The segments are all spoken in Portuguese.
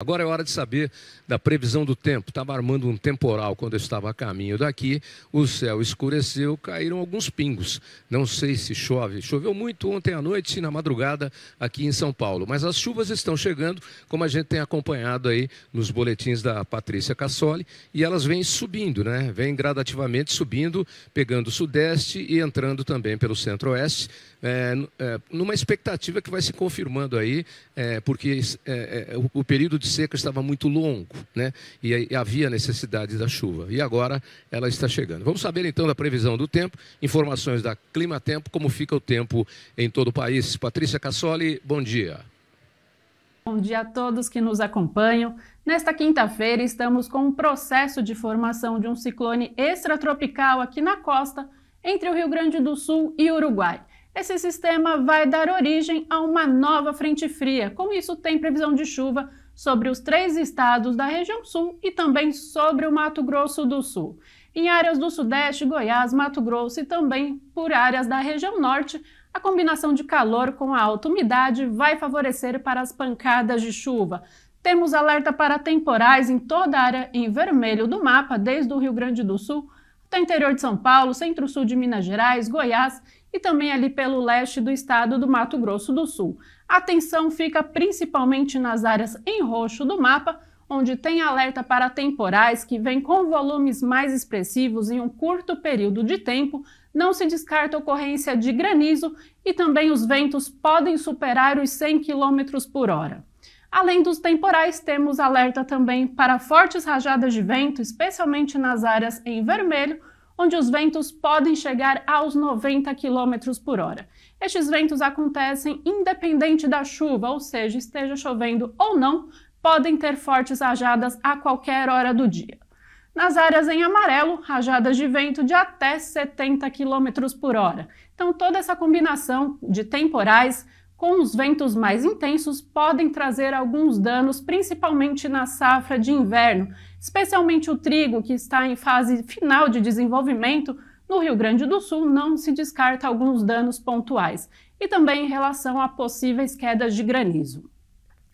Agora é hora de saber da previsão do tempo. Estava armando um temporal quando eu estava a caminho daqui. O céu escureceu, caíram alguns pingos. Não sei se chove. Choveu muito ontem à noite e na madrugada aqui em São Paulo. Mas as chuvas estão chegando, como a gente tem acompanhado aí nos boletins da Patrícia Cassoli. E elas vêm subindo, né? Vêm gradativamente subindo, pegando o sudeste e entrando também pelo centro-oeste. É, é, numa expectativa que vai se confirmando aí, é, porque é, é, o, o período de seca estava muito longo, né? E, e havia necessidade da chuva. E agora ela está chegando. Vamos saber então da previsão do tempo, informações da Clima Tempo, como fica o tempo em todo o país. Patrícia Cassoli, bom dia. Bom dia a todos que nos acompanham. Nesta quinta-feira estamos com um processo de formação de um ciclone extratropical aqui na costa entre o Rio Grande do Sul e Uruguai. Esse sistema vai dar origem a uma nova frente fria. Com isso, tem previsão de chuva sobre os três estados da região sul e também sobre o Mato Grosso do Sul. Em áreas do Sudeste, Goiás, Mato Grosso e também por áreas da região norte, a combinação de calor com a alta umidade vai favorecer para as pancadas de chuva. Temos alerta para temporais em toda a área em vermelho do mapa, desde o Rio Grande do Sul do tá interior de São Paulo, centro-sul de Minas Gerais, Goiás e também ali pelo leste do estado do Mato Grosso do Sul. A atenção fica principalmente nas áreas em roxo do mapa, onde tem alerta para temporais que vêm com volumes mais expressivos em um curto período de tempo. Não se descarta ocorrência de granizo e também os ventos podem superar os 100 km por hora. Além dos temporais, temos alerta também para fortes rajadas de vento, especialmente nas áreas em vermelho, onde os ventos podem chegar aos 90 km por hora. Estes ventos acontecem independente da chuva, ou seja, esteja chovendo ou não, podem ter fortes rajadas a qualquer hora do dia. Nas áreas em amarelo, rajadas de vento de até 70 km por hora. Então, toda essa combinação de temporais, com os ventos mais intensos, podem trazer alguns danos, principalmente na safra de inverno, especialmente o trigo, que está em fase final de desenvolvimento. No Rio Grande do Sul, não se descarta alguns danos pontuais, e também em relação a possíveis quedas de granizo.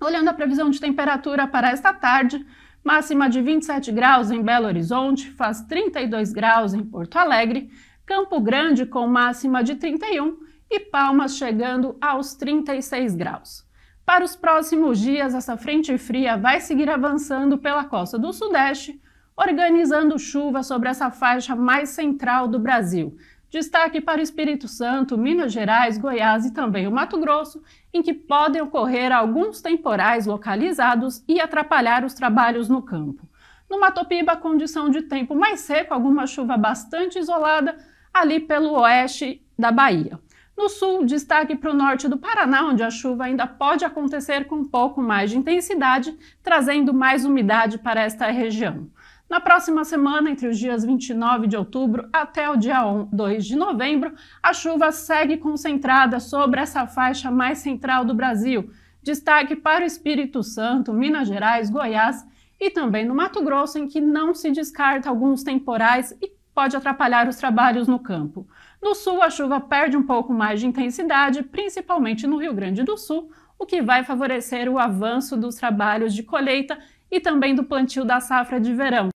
Olhando a previsão de temperatura para esta tarde, máxima de 27 graus em Belo Horizonte, faz 32 graus em Porto Alegre, Campo Grande com máxima de 31 e Palmas chegando aos 36 graus. Para os próximos dias, essa frente fria vai seguir avançando pela costa do Sudeste, organizando chuva sobre essa faixa mais central do Brasil. Destaque para o Espírito Santo, Minas Gerais, Goiás e também o Mato Grosso, em que podem ocorrer alguns temporais localizados e atrapalhar os trabalhos no campo. No Matopiba, a condição de tempo mais seco, alguma chuva bastante isolada ali pelo oeste da Bahia. No sul, destaque para o norte do Paraná, onde a chuva ainda pode acontecer com um pouco mais de intensidade, trazendo mais umidade para esta região. Na próxima semana, entre os dias 29 de outubro até o dia 2 de novembro, a chuva segue concentrada sobre essa faixa mais central do Brasil. Destaque para o Espírito Santo, Minas Gerais, Goiás e também no Mato Grosso, em que não se descarta alguns temporais e pode atrapalhar os trabalhos no campo. No sul, a chuva perde um pouco mais de intensidade, principalmente no Rio Grande do Sul, o que vai favorecer o avanço dos trabalhos de colheita e também do plantio da safra de verão.